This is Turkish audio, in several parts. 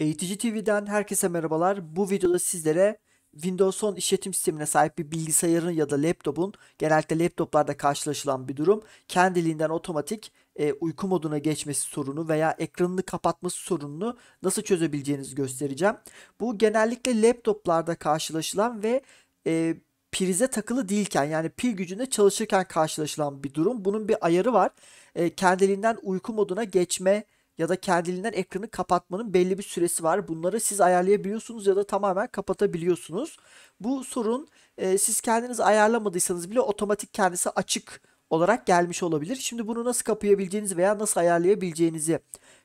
Eğitici TV'den herkese merhabalar. Bu videoda sizlere Windows 10 işletim sistemine sahip bir bilgisayarın ya da laptopun genellikle laptoplarda karşılaşılan bir durum. Kendiliğinden otomatik e, uyku moduna geçmesi sorunu veya ekranını kapatması sorununu nasıl çözebileceğinizi göstereceğim. Bu genellikle laptoplarda karşılaşılan ve e, prize takılı değilken yani pil gücünde çalışırken karşılaşılan bir durum. Bunun bir ayarı var. E, kendiliğinden uyku moduna geçme ya da kendiliğinden ekranı kapatmanın belli bir süresi var. Bunları siz ayarlayabiliyorsunuz ya da tamamen kapatabiliyorsunuz. Bu sorun e, siz kendiniz ayarlamadıysanız bile otomatik kendisi açık olarak gelmiş olabilir. Şimdi bunu nasıl kapayabileceğinizi veya nasıl ayarlayabileceğinizi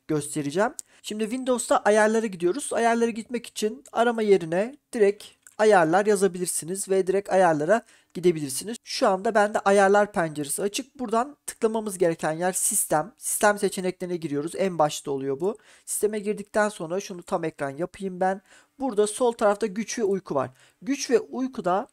göstereceğim. Şimdi Windows'ta ayarlara gidiyoruz. Ayarlara gitmek için arama yerine direkt ayarlar yazabilirsiniz ve direkt ayarlara gidebilirsiniz. Şu anda bende ayarlar penceresi açık. Buradan tıklamamız gereken yer sistem. Sistem seçeneklerine giriyoruz. En başta oluyor bu. Sisteme girdikten sonra şunu tam ekran yapayım ben. Burada sol tarafta güç ve uyku var. Güç ve uykuda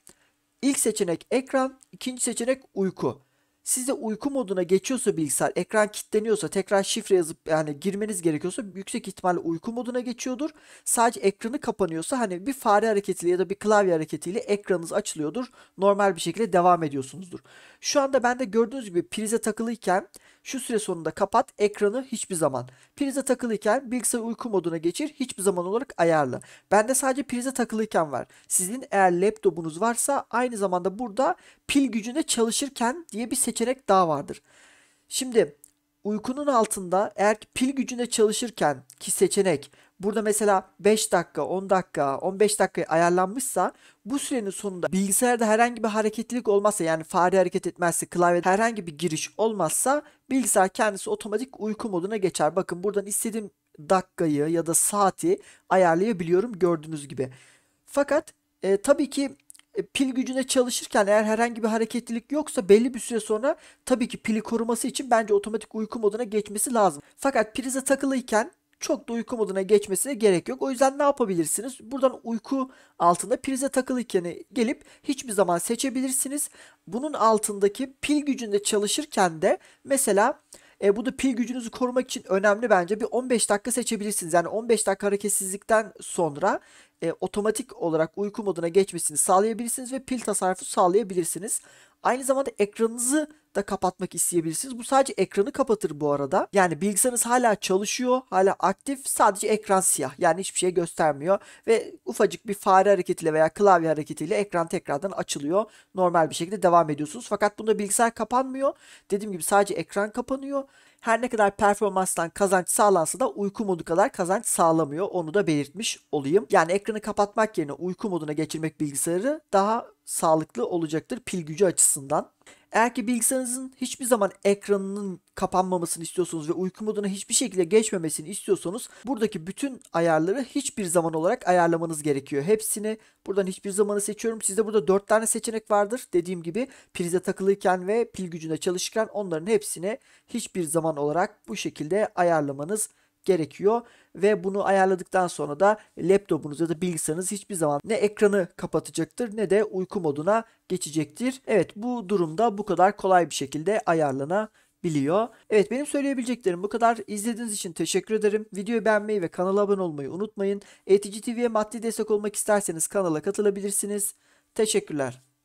ilk seçenek ekran, ikinci seçenek uyku. Size uyku moduna geçiyorsa bilgisayar, ekran kilitleniyorsa, tekrar şifre yazıp yani girmeniz gerekiyorsa yüksek ihtimalle uyku moduna geçiyordur. Sadece ekranı kapanıyorsa hani bir fare hareketiyle ya da bir klavye hareketiyle ekranınız açılıyordur. Normal bir şekilde devam ediyorsunuzdur. Şu anda ben de gördüğünüz gibi prize takılıyken şu süre sonunda kapat ekranı hiçbir zaman. Prize takılıyken bilgisayar uyku moduna geçir hiçbir zaman olarak ayarla. Bende sadece prize takılıyken var. Sizin eğer laptopunuz varsa aynı zamanda burada pil gücünde çalışırken diye bir seçenek daha vardır. Şimdi uykunun altında eğer pil gücünde çalışırken ki seçenek Burada mesela 5 dakika, 10 dakika, 15 dakika ayarlanmışsa bu sürenin sonunda bilgisayarda herhangi bir hareketlilik olmazsa yani fare hareket etmezse, klavyede herhangi bir giriş olmazsa bilgisayar kendisi otomatik uyku moduna geçer. Bakın buradan istediğim dakikayı ya da saati ayarlayabiliyorum gördüğünüz gibi. Fakat e, tabii ki e, pil gücüne çalışırken eğer herhangi bir hareketlilik yoksa belli bir süre sonra tabii ki pili koruması için bence otomatik uyku moduna geçmesi lazım. Fakat prize takılıyken çok da uyku moduna geçmesine gerek yok. O yüzden ne yapabilirsiniz? Buradan uyku altında prize takılıyken gelip hiçbir zaman seçebilirsiniz. Bunun altındaki pil gücünde çalışırken de mesela e, bu da pil gücünüzü korumak için önemli bence. Bir 15 dakika seçebilirsiniz. Yani 15 dakika hareketsizlikten sonra e, otomatik olarak uyku moduna geçmesini sağlayabilirsiniz ve pil tasarrufu sağlayabilirsiniz. Aynı zamanda ekranınızı da kapatmak isteyebilirsiniz. Bu sadece ekranı kapatır bu arada. Yani bilgisayarınız hala çalışıyor, hala aktif. Sadece ekran siyah. Yani hiçbir şey göstermiyor. Ve ufacık bir fare hareketiyle veya klavye hareketiyle ekran tekrardan açılıyor. Normal bir şekilde devam ediyorsunuz. Fakat bunda bilgisayar kapanmıyor. Dediğim gibi sadece ekran kapanıyor. Her ne kadar performanstan kazanç sağlansa da uyku modu kadar kazanç sağlamıyor. Onu da belirtmiş olayım. Yani ekranı kapatmak yerine uyku moduna geçirmek bilgisayarı daha sağlıklı olacaktır pil gücü açısından. Eğer ki bilgisayarınızın hiçbir zaman ekranının kapanmamasını istiyorsunuz ve uyku moduna hiçbir şekilde geçmemesini istiyorsanız buradaki bütün ayarları hiçbir zaman olarak ayarlamanız gerekiyor. Hepsini buradan hiçbir zamanı seçiyorum. Sizde burada 4 tane seçenek vardır. Dediğim gibi prize takılıyken ve pil gücüne çalışırken onların hepsini hiçbir zaman olarak bu şekilde ayarlamanız gerekiyor gerekiyor ve bunu ayarladıktan sonra da laptopunuz ya da bilgisayarınız hiçbir zaman ne ekranı kapatacaktır ne de uyku moduna geçecektir. Evet bu durumda bu kadar kolay bir şekilde ayarlanabiliyor. Evet benim söyleyebileceklerim bu kadar. İzlediğiniz için teşekkür ederim. Videoyu beğenmeyi ve kanala abone olmayı unutmayın. ETC TV'ye maddi destek olmak isterseniz kanala katılabilirsiniz. Teşekkürler.